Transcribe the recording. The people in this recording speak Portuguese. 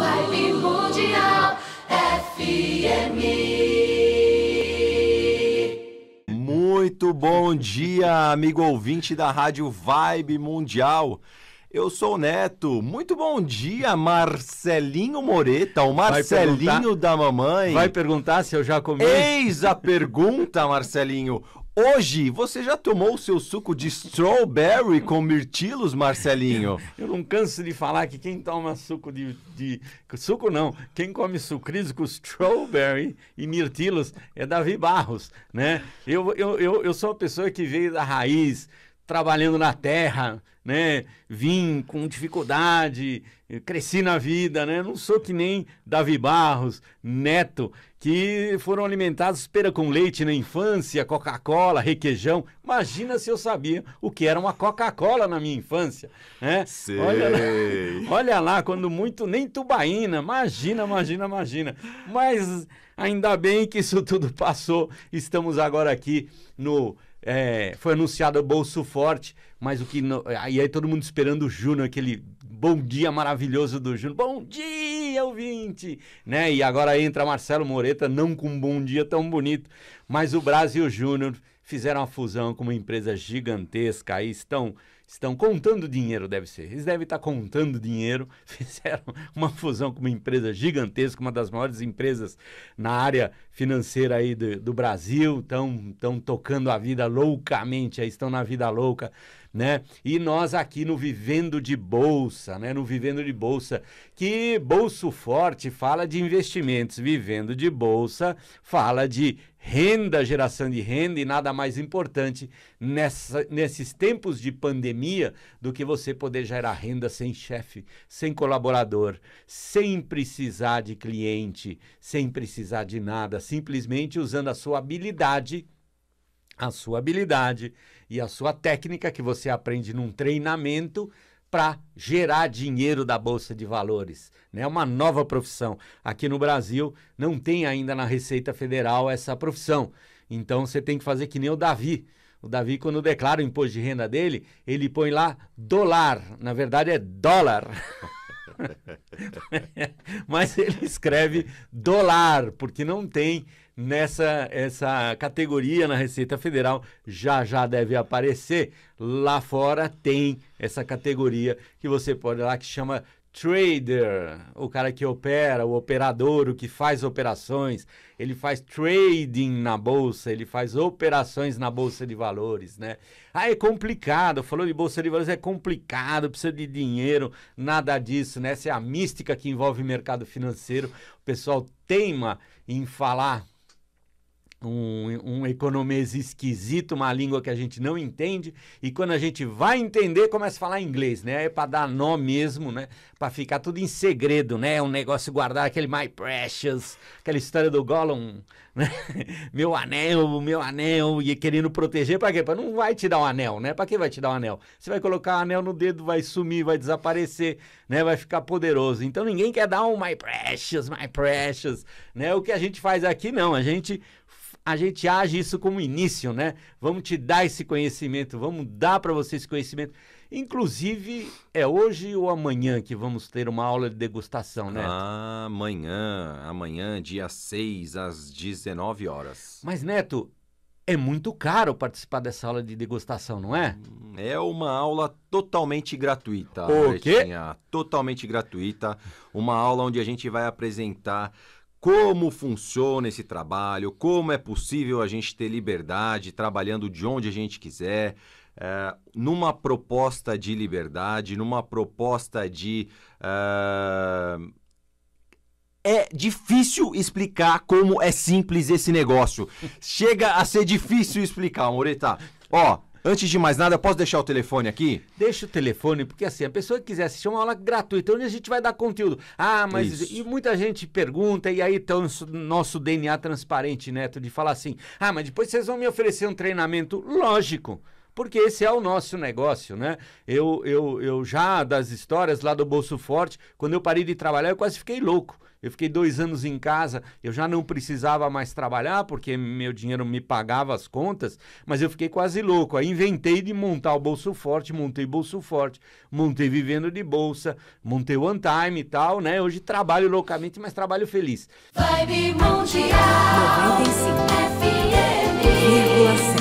Vibe Mundial FM. Muito bom dia, amigo ouvinte da Rádio Vibe Mundial. Eu sou o Neto. Muito bom dia, Marcelinho Moreta, o Marcelinho da mamãe. Vai perguntar se eu já comi? Eis a pergunta, Marcelinho. Hoje você já tomou o seu suco de strawberry com mirtilos, Marcelinho? Eu, eu não canso de falar que quem toma suco de, de, Suco não. Quem come sucrilhos com strawberry e mirtilos é Davi Barros, né? Eu, eu, eu, eu sou uma pessoa que veio da raiz, trabalhando na terra, né? Vim com dificuldade, cresci na vida, né? Não sou que nem Davi Barros, Neto, que foram alimentados pera com leite na infância, Coca-Cola, requeijão. Imagina se eu sabia o que era uma Coca-Cola na minha infância, né? Sei. Olha lá, olha lá, quando muito nem tubaína. Imagina, imagina, imagina. Mas ainda bem que isso tudo passou. Estamos agora aqui no é, foi anunciado o bolso forte, mas o que. aí, aí todo mundo esperando o Júnior, aquele bom dia maravilhoso do Júnior. Bom dia, ouvinte! Né? E agora entra Marcelo Moreta, não com um bom dia tão bonito, mas o Brasil Júnior fizeram a fusão com uma empresa gigantesca. Aí estão estão contando dinheiro, deve ser. Eles devem estar contando dinheiro. Fizeram uma fusão com uma empresa gigantesca, uma das maiores empresas na área financeira aí do, do Brasil. Estão tão tocando a vida loucamente, aí estão na vida louca, né? E nós aqui no Vivendo de Bolsa, né? No Vivendo de Bolsa, que Bolso Forte fala de investimentos, Vivendo de Bolsa fala de renda, geração de renda e nada mais importante nessa, nesses tempos de pandemia do que você poder gerar renda sem chefe, sem colaborador, sem precisar de cliente, sem precisar de nada, simplesmente usando a sua habilidade a sua habilidade e a sua técnica que você aprende num treinamento para gerar dinheiro da bolsa de valores, né? Uma nova profissão. Aqui no Brasil não tem ainda na Receita Federal essa profissão. Então você tem que fazer que nem o Davi. O Davi, quando declara o imposto de renda dele, ele põe lá dólar. Na verdade, é dólar. Mas ele escreve dólar, porque não tem nessa essa categoria na Receita Federal. Já já deve aparecer. Lá fora tem essa categoria que você pode lá que chama trader, o cara que opera, o operador, o que faz operações, ele faz trading na bolsa, ele faz operações na bolsa de valores, né? Ah, é complicado, falou de bolsa de valores, é complicado, precisa de dinheiro, nada disso, né? Essa é a mística que envolve o mercado financeiro. O pessoal teima em falar um, um economês esquisito, uma língua que a gente não entende, e quando a gente vai entender, começa a falar inglês, né? É para dar nó mesmo, né? Para ficar tudo em segredo, né? Um negócio guardar aquele My Precious, aquela história do Gollum, né? meu anel, meu anel, e querendo proteger, para quê? Para não vai te dar um anel, né? Para que vai te dar um anel? Você vai colocar o um anel no dedo, vai sumir, vai desaparecer, né? Vai ficar poderoso. Então ninguém quer dar um My Precious, My Precious, né? O que a gente faz aqui não, a gente a gente age isso como início, né? Vamos te dar esse conhecimento, vamos dar para você esse conhecimento. Inclusive, é hoje ou amanhã que vamos ter uma aula de degustação, né? Ah, amanhã, amanhã, dia 6, às 19 horas. Mas, Neto, é muito caro participar dessa aula de degustação, não é? Hum, é uma aula totalmente gratuita. O quê? totalmente gratuita. Uma aula onde a gente vai apresentar como funciona esse trabalho, como é possível a gente ter liberdade trabalhando de onde a gente quiser, é, numa proposta de liberdade, numa proposta de. Eh, é difícil explicar como é simples esse negócio. Chega a ser difícil explicar, Moreta. Ó, Antes de mais nada, posso deixar o telefone aqui? Deixa o telefone, porque assim, a pessoa que quiser assistir é uma aula gratuita, onde a gente vai dar conteúdo. Ah, mas. Isso. E muita gente pergunta, e aí tá o nosso DNA transparente, Neto, de falar assim: ah, mas depois vocês vão me oferecer um treinamento. Lógico porque esse é o nosso negócio, né? Eu, eu, eu já, das histórias lá do Bolso Forte, quando eu parei de trabalhar, eu quase fiquei louco. Eu fiquei dois anos em casa, eu já não precisava mais trabalhar, porque meu dinheiro me pagava as contas, mas eu fiquei quase louco. Aí inventei de montar o Bolso Forte, montei Bolso Forte, montei Vivendo de Bolsa, montei One Time e tal, né? Hoje trabalho loucamente, mas trabalho feliz. Vibe Mundial 95 FM